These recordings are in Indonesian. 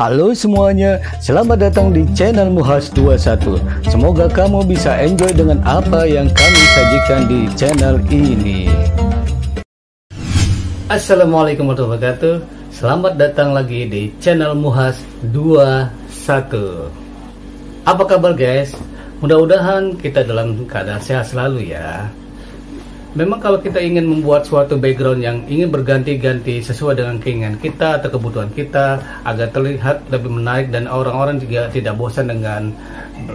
Halo semuanya, selamat datang di channel Muhas 21. Semoga kamu bisa enjoy dengan apa yang kami sajikan di channel ini. Assalamualaikum warahmatullahi wabarakatuh. Selamat datang lagi di channel Muhas 21. Apa kabar guys? Mudah-mudahan kita dalam keadaan sehat selalu ya. Memang kalau kita ingin membuat suatu background yang ingin berganti-ganti sesuai dengan keinginan kita atau kebutuhan kita agar terlihat lebih menarik dan orang-orang juga tidak bosan dengan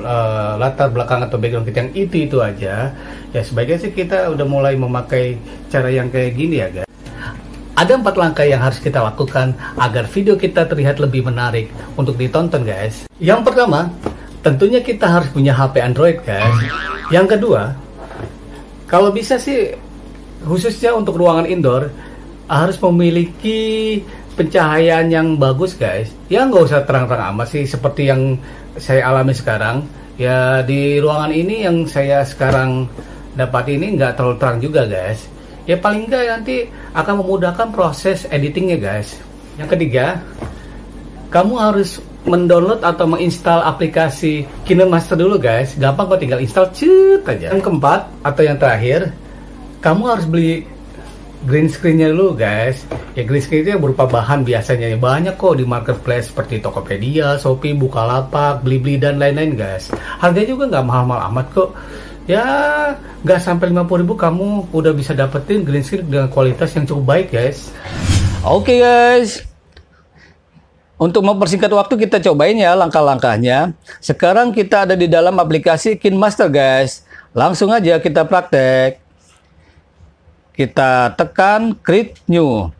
uh, latar belakang atau background kita yang itu itu aja, ya sebaiknya sih kita udah mulai memakai cara yang kayak gini ya guys. Ada empat langkah yang harus kita lakukan agar video kita terlihat lebih menarik untuk ditonton guys. Yang pertama, tentunya kita harus punya HP Android guys. Yang kedua, kalau bisa sih khususnya untuk ruangan indoor harus memiliki pencahayaan yang bagus guys. Ya nggak usah terang-terang amat sih seperti yang saya alami sekarang. Ya di ruangan ini yang saya sekarang dapat ini nggak terlalu terang juga guys. Ya paling nggak nanti akan memudahkan proses editingnya guys. Yang ketiga, kamu harus mendownload atau menginstal aplikasi kinemaster dulu guys gampang kok tinggal install cut aja yang keempat atau yang terakhir kamu harus beli green screennya dulu guys ya green screen itu berupa bahan biasanya ya, banyak kok di marketplace seperti Tokopedia, Shopee, Bukalapak, Blibli dan lain-lain guys harganya juga nggak mahal-mahal amat kok ya nggak sampai 50 ribu kamu udah bisa dapetin green screen dengan kualitas yang cukup baik guys oke okay, guys untuk mempersingkat waktu kita cobain ya langkah-langkahnya. Sekarang kita ada di dalam aplikasi KinMaster guys. Langsung aja kita praktek. Kita tekan create new.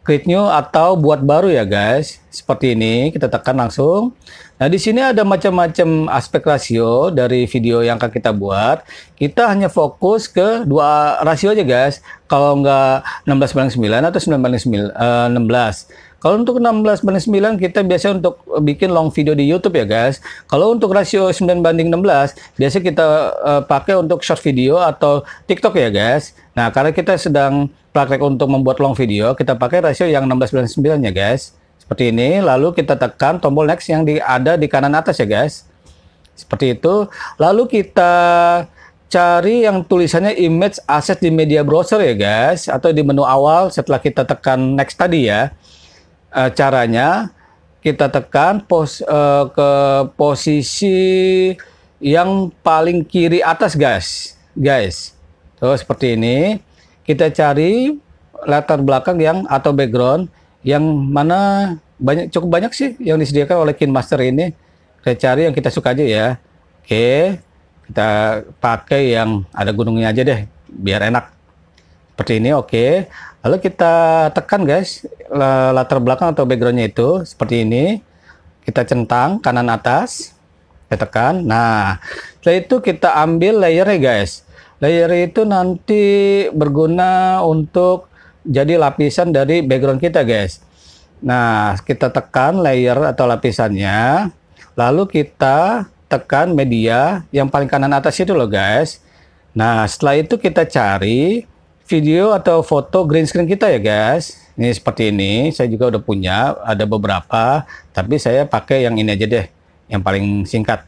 Create new atau buat baru ya guys. Seperti ini kita tekan langsung. Nah di sini ada macam-macam aspek rasio dari video yang akan kita buat. Kita hanya fokus ke dua rasio aja guys. Kalau nggak 16 banding 9 atau 9 banding 9, uh, 16. Kalau untuk 16 banding 9 kita biasa untuk bikin long video di YouTube ya guys. Kalau untuk rasio 9 banding 16 biasa kita uh, pakai untuk short video atau TikTok ya guys. Nah, karena kita sedang praktek untuk membuat long video, kita pakai rasio yang 16 banding 9 ya guys. Seperti ini, lalu kita tekan tombol next yang di, ada di kanan atas ya guys. Seperti itu. Lalu kita cari yang tulisannya image asset di media browser ya guys atau di menu awal setelah kita tekan next tadi ya uh, caranya kita tekan pos, uh, ke posisi yang paling kiri atas guys guys tuh seperti ini kita cari latar belakang yang atau background yang mana banyak cukup banyak sih yang disediakan oleh KinMaster ini kita cari yang kita suka aja ya oke kita pakai yang ada gunungnya aja deh biar enak seperti ini oke Lalu kita tekan guys latar belakang atau backgroundnya itu seperti ini. Kita centang kanan atas, kita tekan. Nah, setelah itu kita ambil layer ya guys. Layer itu nanti berguna untuk jadi lapisan dari background kita guys. Nah, kita tekan layer atau lapisannya. Lalu kita tekan media yang paling kanan atas itu loh guys. Nah, setelah itu kita cari video atau foto green screen kita ya guys. Ini seperti ini, saya juga udah punya, ada beberapa, tapi saya pakai yang ini aja deh, yang paling singkat.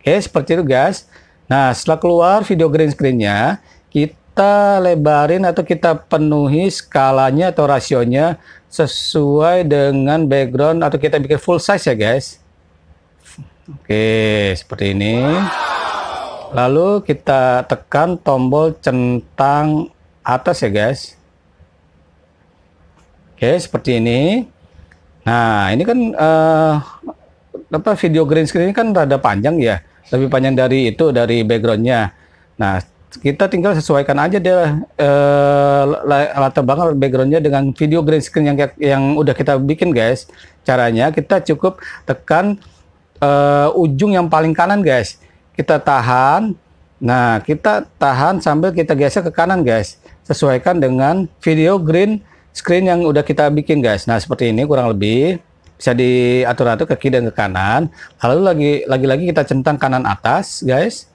Oke, seperti itu guys. Nah, setelah keluar video green screen-nya, kita lebarin atau kita penuhi skalanya atau rasionya sesuai dengan background atau kita bikin full size ya guys. Oke, seperti ini. Lalu kita tekan tombol centang atas ya guys. Oke, seperti ini. Nah, ini kan uh, apa video green screen ini kan rada panjang ya, lebih panjang dari itu dari backgroundnya. Nah, kita tinggal sesuaikan aja dia uh, latar belakang backgroundnya dengan video green screen yang yang udah kita bikin guys. Caranya kita cukup tekan uh, ujung yang paling kanan guys. Kita tahan. Nah, kita tahan sambil kita geser ke kanan guys sesuaikan dengan video green screen yang udah kita bikin guys. Nah seperti ini kurang lebih bisa diatur atur ke kiri dan ke kanan. Lalu lagi lagi lagi kita centang kanan atas guys.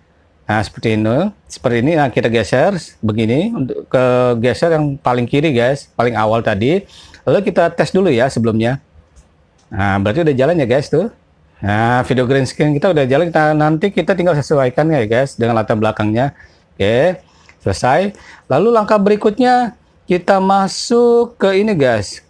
Nah seperti ini, seperti ini. Nah kita geser begini untuk ke geser yang paling kiri guys, paling awal tadi. Lalu kita tes dulu ya sebelumnya. Nah berarti udah jalan ya guys tuh. Nah video green screen kita udah jalan. Kita nanti kita tinggal sesuaikan ya guys dengan latar belakangnya. Oke. Okay. Selesai. Lalu langkah berikutnya kita masuk ke ini guys,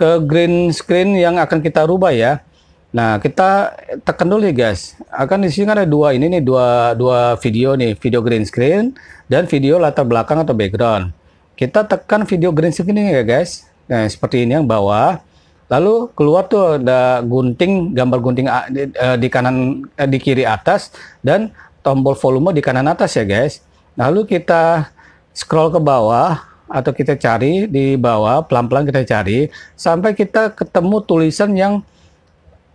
ke green screen yang akan kita rubah ya. Nah, kita tekan dulu ya guys. Akan di sini ada dua ini nih, dua, dua video nih, video green screen dan video latar belakang atau background. Kita tekan video green screen ini ya guys. Nah, seperti ini yang bawah. Lalu keluar tuh ada gunting, gambar gunting di, eh, di kanan, eh, di kiri atas dan tombol volume di kanan atas ya guys. Lalu kita scroll ke bawah atau kita cari di bawah pelan-pelan kita cari sampai kita ketemu tulisan yang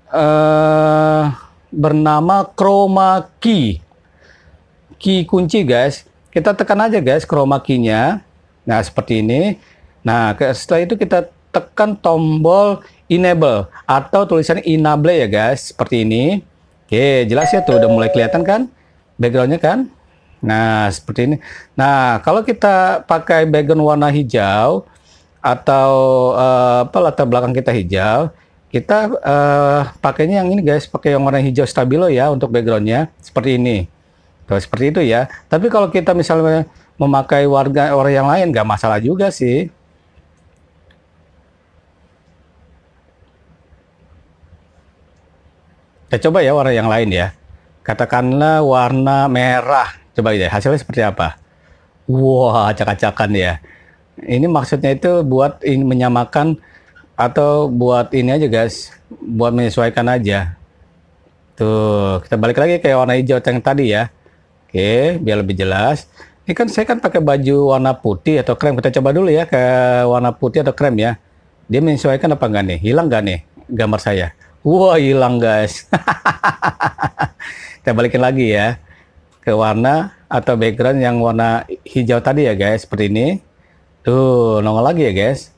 uh, bernama chroma key. Key kunci guys. Kita tekan aja guys chroma key-nya. Nah, seperti ini. Nah, setelah itu kita tekan tombol enable atau tulisan enable ya guys, seperti ini. Oke, jelas ya tuh udah mulai kelihatan kan backgroundnya kan? Nah, seperti ini. Nah, kalau kita pakai background warna hijau atau uh, apa latar belakang kita hijau, kita uh, pakainya yang ini guys, pakai yang warna hijau stabilo ya untuk backgroundnya seperti ini. Tuh, seperti itu ya. Tapi kalau kita misalnya memakai warga orang yang lain, nggak masalah juga sih. Kita coba ya warna yang lain ya. Katakanlah warna merah Coba ya, hasilnya seperti apa? Wah, wow, acak-acakan ya. Ini maksudnya itu buat ini menyamakan atau buat ini aja guys, buat menyesuaikan aja. Tuh, kita balik lagi kayak warna hijau yang tadi ya. Oke, biar lebih jelas. Ini kan saya kan pakai baju warna putih atau krem. Kita coba dulu ya ke warna putih atau krem ya. Dia menyesuaikan apa enggak nih? Hilang enggak nih gambar saya? Wah, wow, hilang guys. kita balikin lagi ya ke warna atau background yang warna hijau tadi ya guys, seperti ini. Tuh, nongol lagi ya guys.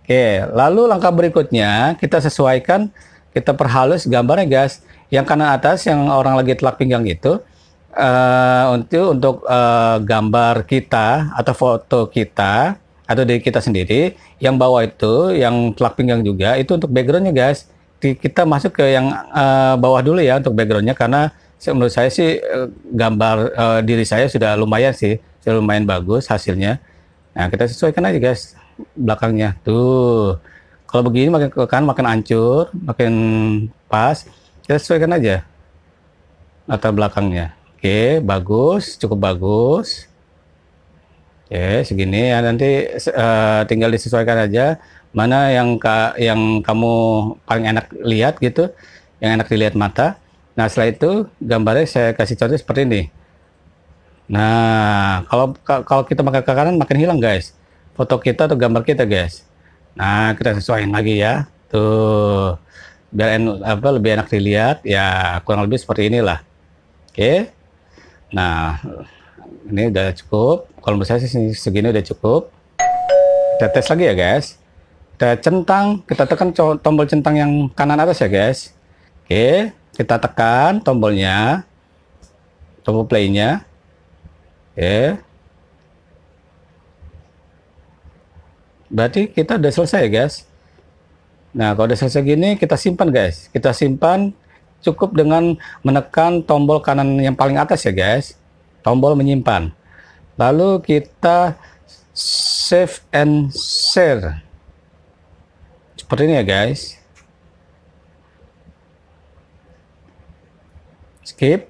Oke, lalu langkah berikutnya kita sesuaikan, kita perhalus gambarnya guys. Yang kanan atas yang orang lagi telak pinggang itu uh, untuk untuk uh, gambar kita atau foto kita atau diri kita sendiri. Yang bawah itu yang telak pinggang juga itu untuk backgroundnya guys. Kita masuk ke yang uh, bawah dulu ya untuk backgroundnya karena menurut saya sih eh, gambar uh, diri saya sudah lumayan sih, sudah lumayan bagus hasilnya. Nah, kita sesuaikan aja guys belakangnya. Tuh. Kalau begini makin ke kan makin hancur, makin pas. Kita sesuaikan aja latar belakangnya. Oke, bagus, cukup bagus. Oke, segini ya nanti uh, tinggal disesuaikan aja mana yang ka yang kamu paling enak lihat gitu, yang enak dilihat mata. Nah setelah itu gambarnya saya kasih contoh seperti ini. Nah kalau kalau kita pakai ke kanan makin hilang guys. Foto kita atau gambar kita guys. Nah kita sesuaikan lagi ya. Tuh biar en, apa lebih enak dilihat ya kurang lebih seperti inilah. Oke. Nah ini udah cukup. Kalau menurut saya segini udah cukup. Kita tes lagi ya guys. Kita centang, kita tekan tombol centang yang kanan atas ya guys. Oke kita tekan tombolnya tombol playnya oke okay. berarti kita udah selesai guys nah kalau udah selesai gini kita simpan guys kita simpan cukup dengan menekan tombol kanan yang paling atas ya guys tombol menyimpan lalu kita save and share seperti ini ya guys skip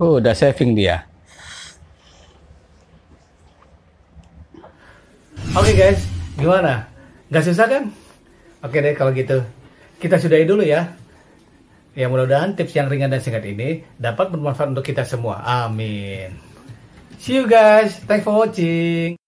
oh udah saving dia oke okay, guys gimana Gak susah kan oke okay deh kalau gitu kita sudahi dulu ya ya mudah-mudahan tips yang ringan dan singkat ini dapat bermanfaat untuk kita semua amin see you guys thanks for watching